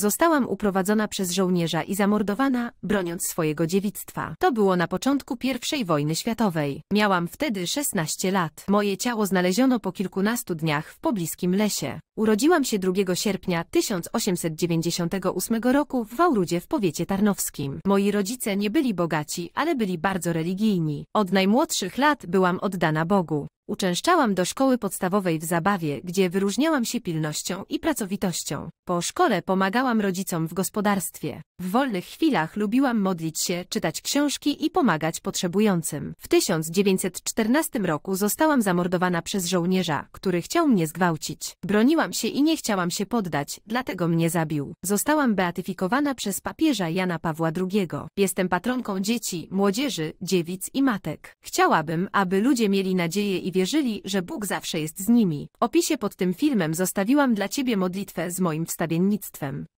Zostałam uprowadzona przez żołnierza i zamordowana, broniąc swojego dziewictwa. To było na początku I wojny światowej. Miałam wtedy 16 lat. Moje ciało znaleziono po kilkunastu dniach w pobliskim lesie. Urodziłam się 2 sierpnia 1898 roku w Wałrudzie w powiecie tarnowskim. Moi rodzice nie byli bogaci, ale byli bardzo religijni. Od najmłodszych lat byłam oddana Bogu. Uczęszczałam do szkoły podstawowej w Zabawie, gdzie wyróżniałam się pilnością i pracowitością. Po szkole pomagałam rodzicom w gospodarstwie. W wolnych chwilach lubiłam modlić się, czytać książki i pomagać potrzebującym. W 1914 roku zostałam zamordowana przez żołnierza, który chciał mnie zgwałcić. Broniłam się i nie chciałam się poddać, dlatego mnie zabił. Zostałam beatyfikowana przez papieża Jana Pawła II. Jestem patronką dzieci, młodzieży, dziewic i matek. Chciałabym, aby ludzie mieli nadzieję i wierzyli wierzyli, że Bóg zawsze jest z nimi. Opisie pod tym filmem zostawiłam dla Ciebie modlitwę z moim wstawiennictwem.